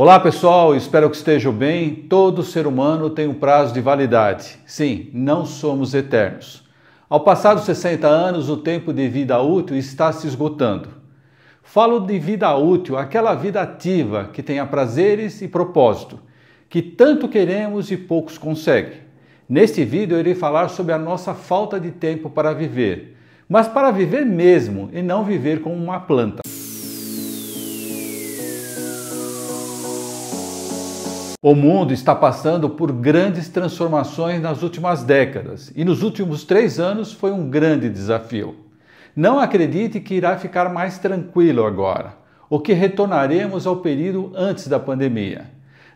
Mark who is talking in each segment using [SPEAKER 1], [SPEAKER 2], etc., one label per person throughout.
[SPEAKER 1] Olá pessoal, espero que estejam bem. Todo ser humano tem um prazo de validade. Sim, não somos eternos. Ao passar dos 60 anos, o tempo de vida útil está se esgotando. Falo de vida útil, aquela vida ativa que tenha prazeres e propósito, que tanto queremos e poucos conseguem. Neste vídeo eu irei falar sobre a nossa falta de tempo para viver, mas para viver mesmo e não viver como uma planta. O mundo está passando por grandes transformações nas últimas décadas e nos últimos três anos foi um grande desafio. Não acredite que irá ficar mais tranquilo agora, ou que retornaremos ao período antes da pandemia.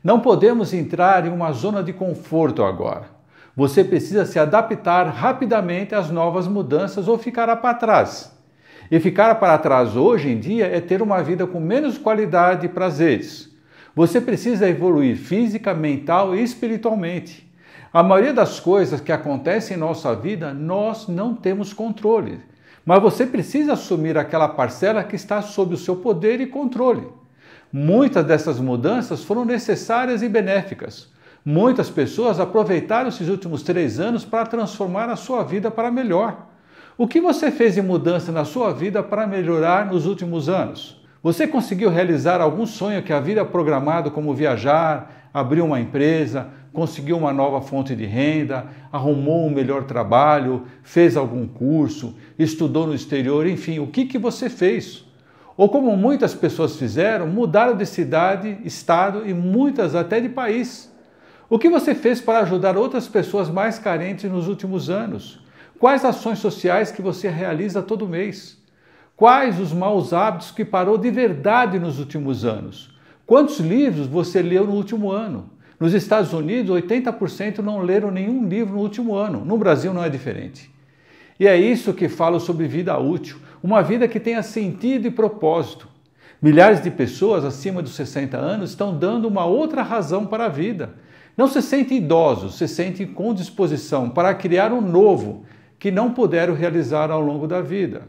[SPEAKER 1] Não podemos entrar em uma zona de conforto agora. Você precisa se adaptar rapidamente às novas mudanças ou ficará para trás. E ficar para trás hoje em dia é ter uma vida com menos qualidade e prazeres você precisa evoluir física, mental e espiritualmente. A maioria das coisas que acontecem em nossa vida, nós não temos controle. Mas você precisa assumir aquela parcela que está sob o seu poder e controle. Muitas dessas mudanças foram necessárias e benéficas. Muitas pessoas aproveitaram esses últimos três anos para transformar a sua vida para melhor. O que você fez de mudança na sua vida para melhorar nos últimos anos? Você conseguiu realizar algum sonho que havia programado, como viajar, abrir uma empresa, conseguiu uma nova fonte de renda, arrumou um melhor trabalho, fez algum curso, estudou no exterior, enfim, o que, que você fez? Ou como muitas pessoas fizeram, mudaram de cidade, estado e muitas até de país. O que você fez para ajudar outras pessoas mais carentes nos últimos anos? Quais ações sociais que você realiza todo mês? Quais os maus hábitos que parou de verdade nos últimos anos? Quantos livros você leu no último ano? Nos Estados Unidos, 80% não leram nenhum livro no último ano. No Brasil não é diferente. E é isso que falo sobre vida útil, uma vida que tenha sentido e propósito. Milhares de pessoas acima dos 60 anos estão dando uma outra razão para a vida. Não se sentem idosos, se sentem com disposição para criar um novo que não puderam realizar ao longo da vida.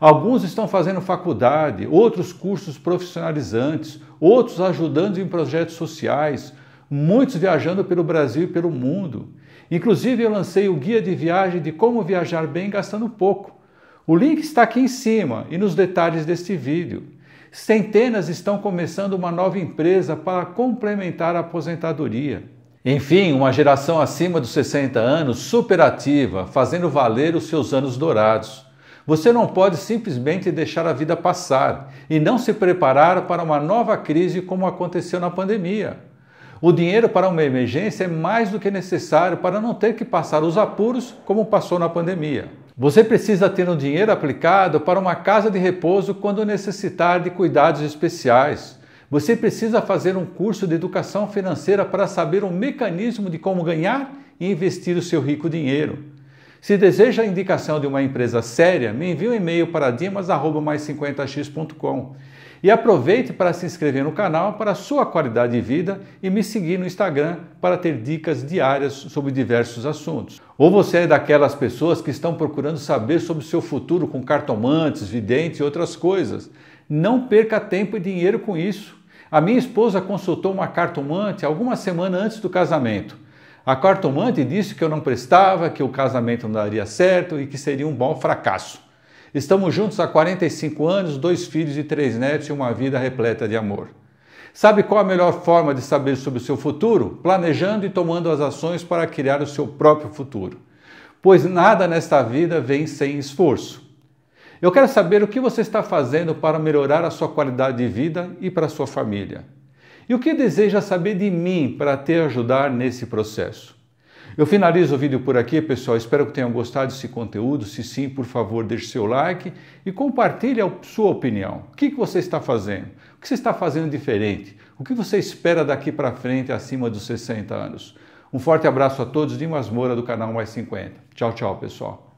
[SPEAKER 1] Alguns estão fazendo faculdade, outros cursos profissionalizantes, outros ajudando em projetos sociais, muitos viajando pelo Brasil e pelo mundo. Inclusive, eu lancei o guia de viagem de como viajar bem gastando pouco. O link está aqui em cima e nos detalhes deste vídeo. Centenas estão começando uma nova empresa para complementar a aposentadoria. Enfim, uma geração acima dos 60 anos superativa, fazendo valer os seus anos dourados. Você não pode simplesmente deixar a vida passar e não se preparar para uma nova crise como aconteceu na pandemia. O dinheiro para uma emergência é mais do que necessário para não ter que passar os apuros como passou na pandemia. Você precisa ter um dinheiro aplicado para uma casa de repouso quando necessitar de cuidados especiais. Você precisa fazer um curso de educação financeira para saber o mecanismo de como ganhar e investir o seu rico dinheiro. Se deseja a indicação de uma empresa séria, me envie um e-mail para dimas@mais50x.com. E aproveite para se inscrever no canal para sua qualidade de vida e me seguir no Instagram para ter dicas diárias sobre diversos assuntos. Ou você é daquelas pessoas que estão procurando saber sobre o seu futuro com cartomantes, videntes e outras coisas. Não perca tempo e dinheiro com isso. A minha esposa consultou uma cartomante algumas semanas antes do casamento. A cartomante disse que eu não prestava, que o casamento não daria certo e que seria um bom fracasso. Estamos juntos há 45 anos, dois filhos e três netos e uma vida repleta de amor. Sabe qual a melhor forma de saber sobre o seu futuro? Planejando e tomando as ações para criar o seu próprio futuro. Pois nada nesta vida vem sem esforço. Eu quero saber o que você está fazendo para melhorar a sua qualidade de vida e para a sua família. E o que deseja saber de mim para te ajudar nesse processo? Eu finalizo o vídeo por aqui, pessoal. Espero que tenham gostado desse conteúdo. Se sim, por favor, deixe seu like e compartilhe a sua opinião. O que você está fazendo? O que você está fazendo diferente? O que você espera daqui para frente acima dos 60 anos? Um forte abraço a todos de Masmora do canal Mais 50. Tchau, tchau, pessoal.